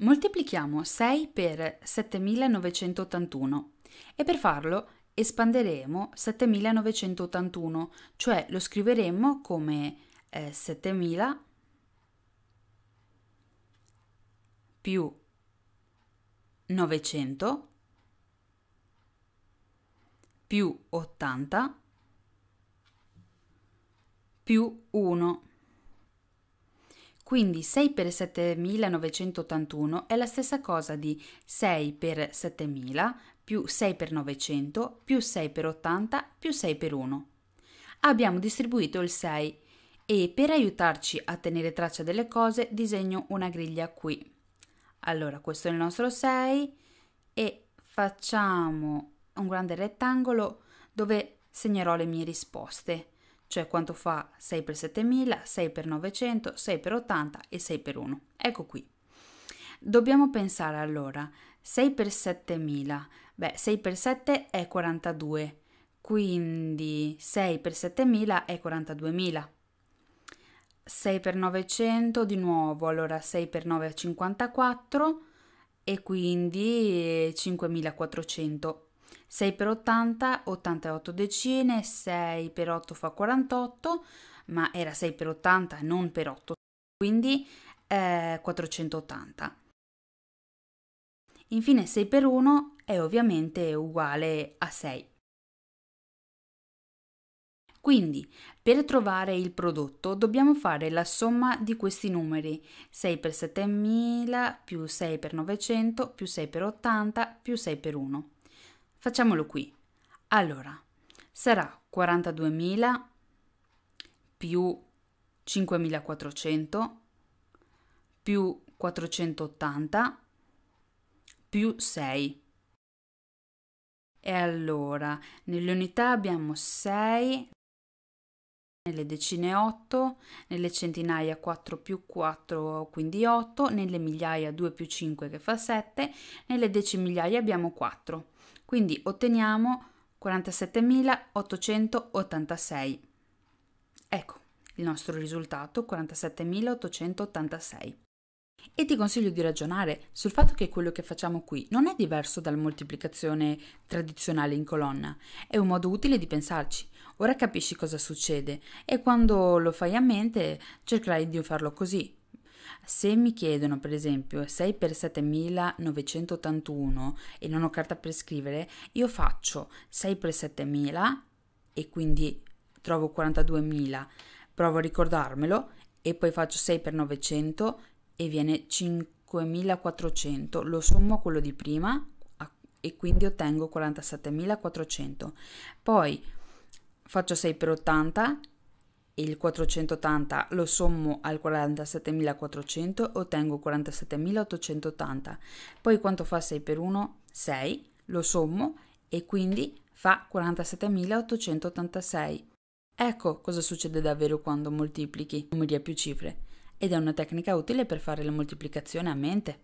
Moltiplichiamo 6 per 7981 e per farlo espanderemo 7981, cioè lo scriveremo come eh, 7000 più 900 più 80 più 1. Quindi 6 per 7981 è la stessa cosa di 6 per 7000 più 6 per 900 più 6 per 80 più 6 per 1. Abbiamo distribuito il 6 e per aiutarci a tenere traccia delle cose disegno una griglia qui. Allora questo è il nostro 6 e facciamo un grande rettangolo dove segnerò le mie risposte cioè quanto fa 6 per 7000, 6 per 900, 6 per 80 e 6 per 1. Ecco qui. Dobbiamo pensare allora, 6 per 7000, beh 6 per 7 è 42, quindi 6 per 7000 è 42.000. 6 per 900 di nuovo, allora 6 per 9 è 54 e quindi 5400 6 per 80, 88 decine, 6 per 8 fa 48, ma era 6 per 80 non per 8, quindi eh, 480. Infine 6 per 1 è ovviamente uguale a 6. Quindi, per trovare il prodotto dobbiamo fare la somma di questi numeri, 6 per 7000 più 6 per 900 più 6 per 80 più 6 per 1. Facciamolo qui. Allora, sarà 42.000 più 5.400 più 480 più 6. E allora, nelle unità abbiamo 6, nelle decine 8, nelle centinaia 4 più 4 quindi 8, nelle migliaia 2 più 5 che fa 7, nelle decimigliaia abbiamo 4. Quindi otteniamo 47.886. Ecco il nostro risultato 47.886. E ti consiglio di ragionare sul fatto che quello che facciamo qui non è diverso dalla moltiplicazione tradizionale in colonna, è un modo utile di pensarci. Ora capisci cosa succede e quando lo fai a mente cercherai di farlo così, se mi chiedono per esempio 6 per 7981 e non ho carta per scrivere, io faccio 6 per 7000 e quindi trovo 42.000, provo a ricordarmelo e poi faccio 6 per 900 e viene 5400, lo sommo a quello di prima e quindi ottengo 47.400. Poi faccio 6 per 80 il 480 lo sommo al 47.400 ottengo 47.880. Poi quanto fa 6 per 1? 6, lo sommo e quindi fa 47.886. Ecco cosa succede davvero quando moltiplichi numeri a più cifre ed è una tecnica utile per fare la moltiplicazione a mente.